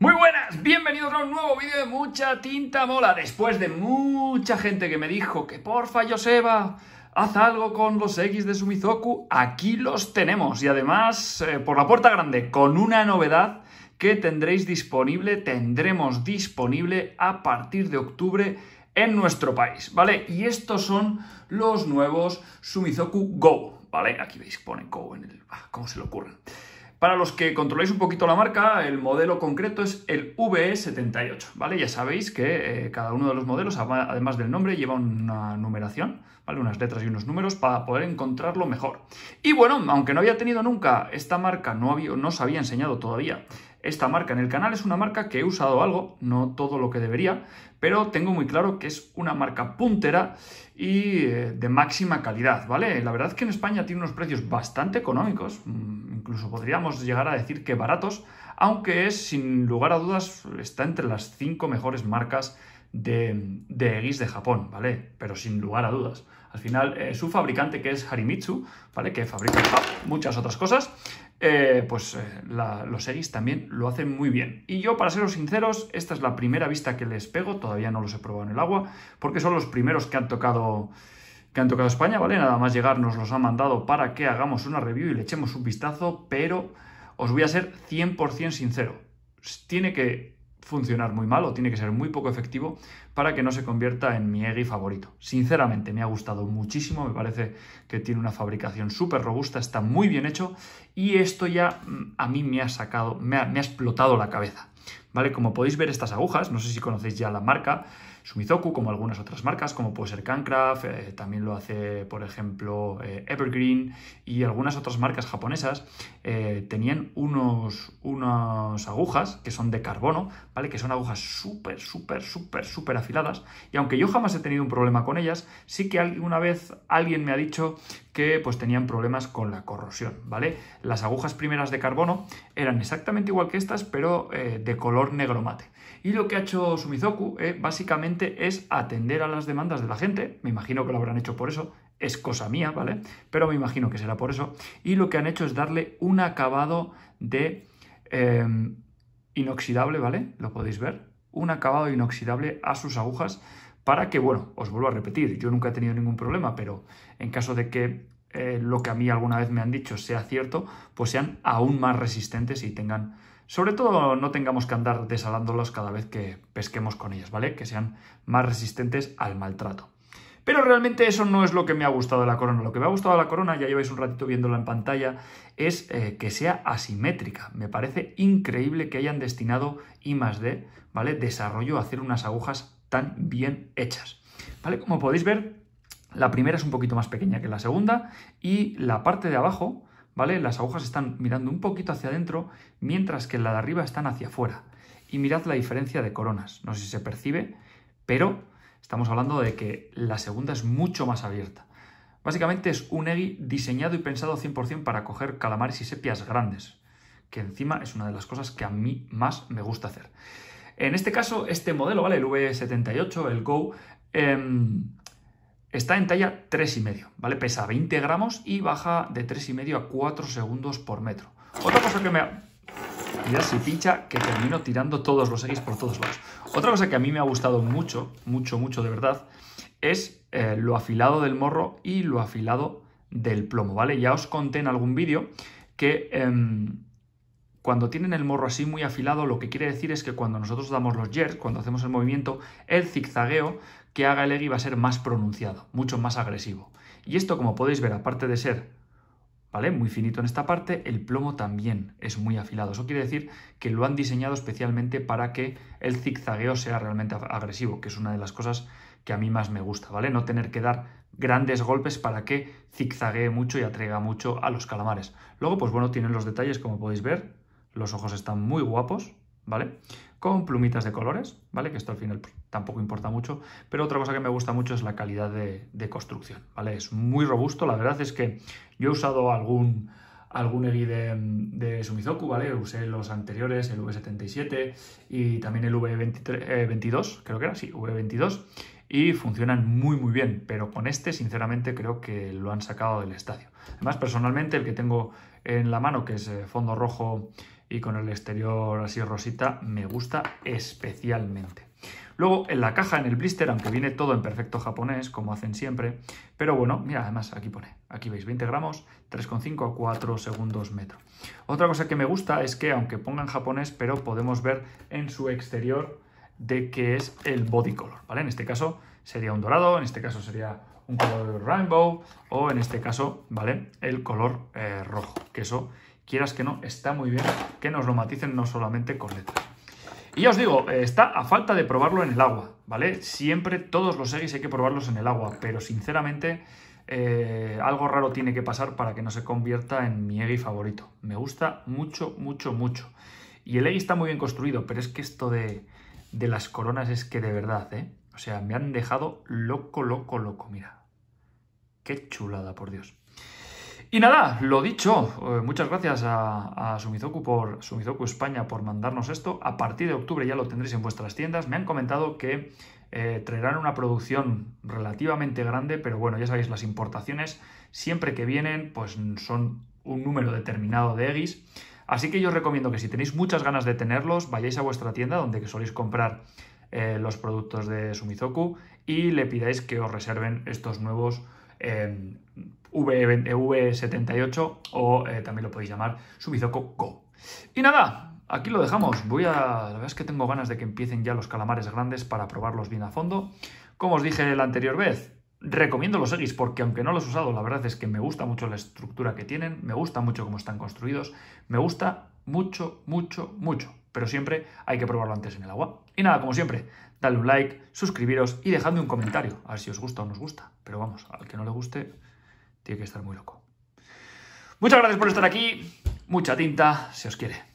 Muy buenas, bienvenidos a un nuevo vídeo de Mucha Tinta Mola. Después de mucha gente que me dijo que porfa, Joseba, haz algo con los X de Sumizoku, aquí los tenemos. Y además, eh, por la puerta grande, con una novedad que tendréis disponible, tendremos disponible a partir de octubre en nuestro país, ¿vale? Y estos son los nuevos Sumizoku Go, ¿vale? Aquí veis, pone Go en el... Ah, ¿Cómo se le ocurre? Para los que controláis un poquito la marca, el modelo concreto es el VE78, ¿vale? Ya sabéis que eh, cada uno de los modelos, además del nombre, lleva una numeración, ¿vale? Unas letras y unos números para poder encontrarlo mejor. Y bueno, aunque no había tenido nunca, esta marca no, había, no os había enseñado todavía esta marca en el canal es una marca que he usado algo, no todo lo que debería, pero tengo muy claro que es una marca puntera y eh, de máxima calidad, ¿vale? La verdad es que en España tiene unos precios bastante económicos, mm, incluso podríamos llegar a decir que baratos, aunque es, sin lugar a dudas, está entre las cinco mejores marcas de, de de Japón, ¿vale? Pero sin lugar a dudas. Al final, eh, su fabricante, que es Harimitsu, ¿vale? Que fabrica muchas otras cosas, eh, pues eh, los series también lo hacen muy bien. Y yo, para seros sinceros, esta es la primera vista que les pego, todavía no los he probado en el agua, porque son los primeros que han tocado que han tocado España, ¿vale? Nada más llegar nos los han mandado para que hagamos una review y le echemos un vistazo, pero os voy a ser 100% sincero. Tiene que funcionar muy mal o tiene que ser muy poco efectivo para que no se convierta en mi EGI favorito. Sinceramente, me ha gustado muchísimo, me parece que tiene una fabricación súper robusta, está muy bien hecho y esto ya mm, a mí me ha sacado, me ha explotado la cabeza. ¿Vale? Como podéis ver estas agujas, no sé si conocéis ya la marca, Sumizoku, como algunas otras marcas, como puede ser Cancraft, eh, también lo hace, por ejemplo, eh, Evergreen y algunas otras marcas japonesas, eh, tenían unos, unas agujas que son de carbono, ¿vale? Que son agujas súper, súper, súper, súper afiladas. Y aunque yo jamás he tenido un problema con ellas, sí que alguna vez alguien me ha dicho que pues tenían problemas con la corrosión, ¿vale? Las agujas primeras de carbono eran exactamente igual que estas, pero eh, de color negro mate. Y lo que ha hecho Sumizoku eh, básicamente es atender a las demandas de la gente, me imagino que lo habrán hecho por eso, es cosa mía, ¿vale? Pero me imagino que será por eso. Y lo que han hecho es darle un acabado de em, inoxidable, ¿vale? Lo podéis ver, un acabado inoxidable a sus agujas para que, bueno, os vuelvo a repetir, yo nunca he tenido ningún problema, pero en caso de que eh, lo que a mí alguna vez me han dicho sea cierto, pues sean aún más resistentes y tengan, sobre todo no tengamos que andar desalándolos cada vez que pesquemos con ellas, ¿vale? Que sean más resistentes al maltrato. Pero realmente eso no es lo que me ha gustado de la corona. Lo que me ha gustado de la corona, ya lleváis un ratito viéndola en pantalla, es eh, que sea asimétrica. Me parece increíble que hayan destinado I más D, ¿vale? Desarrollo a hacer unas agujas tan bien hechas. ¿Vale? Como podéis ver, la primera es un poquito más pequeña que la segunda y la parte de abajo, ¿vale? Las agujas están mirando un poquito hacia adentro, mientras que la de arriba están hacia afuera. Y mirad la diferencia de coronas, no sé si se percibe, pero estamos hablando de que la segunda es mucho más abierta. Básicamente es un EGI diseñado y pensado 100% para coger calamares y sepias grandes, que encima es una de las cosas que a mí más me gusta hacer. En este caso, este modelo, ¿vale? El V78, el Go, em, está en talla 3,5, ¿vale? Pesa 20 gramos y baja de 3,5 a 4 segundos por metro. Otra cosa que me... Ya si pincha que termino tirando todos los X por todos lados. Otra cosa que a mí me ha gustado mucho, mucho, mucho de verdad, es eh, lo afilado del morro y lo afilado del plomo, ¿vale? Ya os conté en algún vídeo que... Em, cuando tienen el morro así muy afilado, lo que quiere decir es que cuando nosotros damos los jerks, cuando hacemos el movimiento, el zigzagueo que haga el egi va a ser más pronunciado, mucho más agresivo. Y esto, como podéis ver, aparte de ser ¿vale? muy finito en esta parte, el plomo también es muy afilado. Eso quiere decir que lo han diseñado especialmente para que el zigzagueo sea realmente agresivo, que es una de las cosas que a mí más me gusta, ¿vale? No tener que dar grandes golpes para que zigzaguee mucho y atraiga mucho a los calamares. Luego, pues bueno, tienen los detalles, como podéis ver, los ojos están muy guapos, ¿vale? Con plumitas de colores, ¿vale? Que esto al final pues, tampoco importa mucho, pero otra cosa que me gusta mucho es la calidad de, construcción, ¿vale? Es muy robusto, la verdad es que yo he usado algún algún EGI de, Sumizoku, ¿vale? Usé los anteriores, el V77 y también el V22, eh, creo que era, sí, V22, y funcionan muy muy bien, pero con este sinceramente creo que lo han sacado del estadio. Además, personalmente, el que tengo en la mano, que es eh, fondo rojo y con el exterior así rosita me gusta especialmente. Luego en la caja, en el blister, aunque viene todo en perfecto japonés, como hacen siempre, pero bueno, mira, además aquí pone, aquí veis 20 gramos, 3,5 a 4 segundos metro. Otra cosa que me gusta es que aunque pongan japonés, pero podemos ver en su exterior de qué es el body color, ¿vale? En este caso sería un dorado, en este caso sería un color rainbow o en este caso, ¿vale? El color eh, rojo, que eso quieras que no, está muy bien que nos lo maticen no solamente con letras. Y ya os digo, eh, está a falta de probarlo en el agua, ¿vale? Siempre todos los eggs hay que probarlos en el agua, pero sinceramente eh, algo raro tiene que pasar para que no se convierta en mi eggy favorito. Me gusta mucho, mucho, mucho. Y el eggy está muy bien construido, pero es que esto de, de las coronas es que de verdad, ¿eh? O sea, me han dejado loco, loco, loco, mira. Qué chulada, por Dios. Y nada, lo dicho, eh, muchas gracias a, Sumizoku por Sumizoku España por mandarnos esto. A partir de octubre ya lo tendréis en vuestras tiendas. Me han comentado que eh, traerán una producción relativamente grande, pero bueno, ya sabéis, las importaciones siempre que vienen, pues son un número determinado de eggs. Así que yo os recomiendo que si tenéis muchas ganas de tenerlos, vayáis a vuestra tienda donde soléis comprar eh, los productos de Sumizoku y le pidáis que os reserven estos nuevos eh, V78 o eh, también lo podéis llamar Subizoco Coco Y nada, aquí lo dejamos. Voy a... La verdad es que tengo ganas de que empiecen ya los calamares grandes para probarlos bien a fondo. Como os dije la anterior vez, recomiendo los X, porque aunque no los he usado, la verdad es que me gusta mucho la estructura que tienen, me gusta mucho cómo están construidos, me gusta mucho, mucho, mucho. Pero siempre hay que probarlo antes en el agua. Y nada, como siempre, dale un like, suscribiros y dejadme un comentario. A ver si os gusta o no os gusta. Pero vamos, al que no le guste, tiene que estar muy loco. Muchas gracias por estar aquí. Mucha tinta, si os quiere.